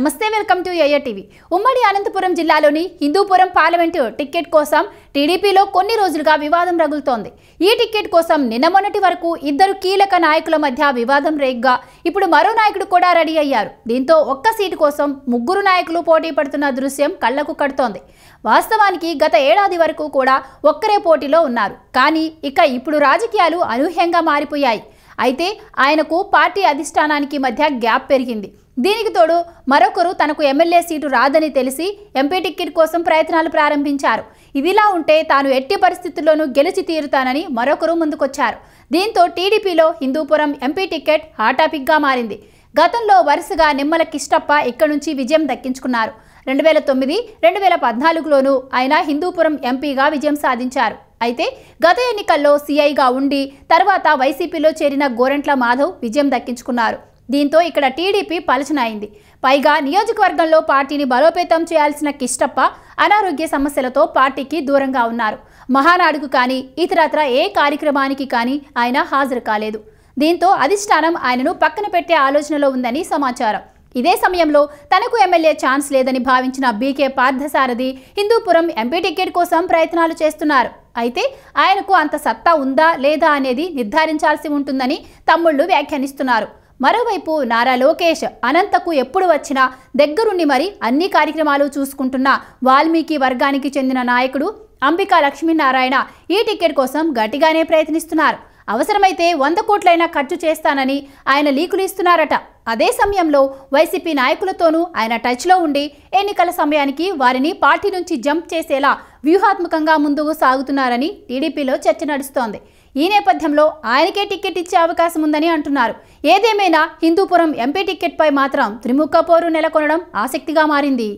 నమస్తే welcome to ఏఏ TV ఉమ్మడి అనంతపురం జిల్లాలోని హిందూపురం పార్లమెంటు టికెట్ కోసం టీడీపీలో కొన్ని రోజులుగా వివాదం రగులుతోంది ఈ టికెట్ కోసం నిన్న మొన్నటి వరకు ఇద్దరు కీలక నాయకుల మధ్య వివాదం రేగ్గా ఇప్పుడు మరో నాయకుడు కూడా రెడీ అయ్యారు దీంతో ఒక్క సీటు కోసం ముగ్గురు నాయకులు పోటీ పడుతున్న దృశ్యం కళ్లకు కడుతోంది వాస్తవానికి గత ఏడాది వరకు కూడా ఒక్కరే పోటీలో ఉన్నారు కానీ ఇక ఇప్పుడు రాజకీయాలు అనూహ్యంగా మారిపోయాయి అయితే ఆయనకు పార్టీ అధిష్టానానికి మధ్య గ్యాప్ పెరిగింది దీనికి తోడు మరొకరు తనకు ఎమ్మెల్యే సీటు రాదని తెలిసి ఎంపీ టిక్కెట్ కోసం ప్రయత్నాలు ప్రారంభించారు ఇదిలా ఉంటే తాను ఎట్టి పరిస్థితుల్లోనూ గెలిచి తీరుతానని మరొకరు ముందుకొచ్చారు దీంతో టీడీపీలో హిందూపురం ఎంపీ టికెట్ హాటాపిక్గా మారింది గతంలో వరుసగా నిమ్మల కిష్టప్ప ఇక్కడి నుంచి విజయం దక్కించుకున్నారు రెండు వేల తొమ్మిది రెండు వేల పద్నాలుగులోనూ ఆయన హిందూపురం ఎంపీగా విజయం సాధించారు అయితే గత ఎన్నికల్లో సీఐగా ఉండి తర్వాత వైసీపీలో చేరిన గోరంట్ల మాధవ్ విజయం దక్కించుకున్నారు దీంతో ఇక్కడ టీడీపీ పలచనైంది పైగా నియోజకవర్గంలో పార్టీని బలోపేతం చేయాల్సిన కిష్టప్ప అనారోగ్య సమస్యలతో పార్టీకి దూరంగా ఉన్నారు మహానాడుకు కానీ ఇతరత్ర ఏ కార్యక్రమానికి కానీ ఆయన హాజరు కాలేదు దీంతో అధిష్టానం ఆయనను పక్కన పెట్టే ఆలోచనలో ఉందని సమాచారం ఇదే సమయంలో తనకు ఎమ్మెల్యే ఛాన్స్ లేదని భావించిన బీకే పార్థసారథి హిందూపురం ఎంపీ టికెట్ కోసం ప్రయత్నాలు చేస్తున్నారు అయితే ఆయనకు అంత సత్తా ఉందా లేదా అనేది నిర్ధారించాల్సి ఉంటుందని తమ్ముళ్ళు వ్యాఖ్యానిస్తున్నారు మరోవైపు నారా లోకేష్ అనంతకు ఎప్పుడు వచ్చినా దగ్గరుండి మరి అన్ని కార్యక్రమాలు చూసుకుంటున్న వాల్మీకి వర్గానికి చెందిన నాయకుడు అంబికా లక్ష్మీనారాయణ ఈ టికెట్ కోసం గట్టిగానే ప్రయత్నిస్తున్నారు అవసరమైతే వంద కోట్లైనా ఖర్చు చేస్తానని ఆయన లీకులు ఇస్తున్నారట అదే సమయంలో వైసీపీ నాయకులతోనూ ఆయన టచ్లో ఉండి ఎన్నికల సమయానికి వారిని పార్టీ నుంచి జంప్ చేసేలా వ్యూహాత్మకంగా ముందుకు సాగుతున్నారని టీడీపీలో చర్చ నడుస్తోంది ఈ నేపథ్యంలో ఆయనకే టికెట్ ఇచ్చే అవకాశం ఉందని అంటున్నారు ఏదేమైనా హిందూపురం ఎంపీ టికెట్పై మాత్రం త్రిముఖ పోరు నెలకొనడం ఆసక్తిగా మారింది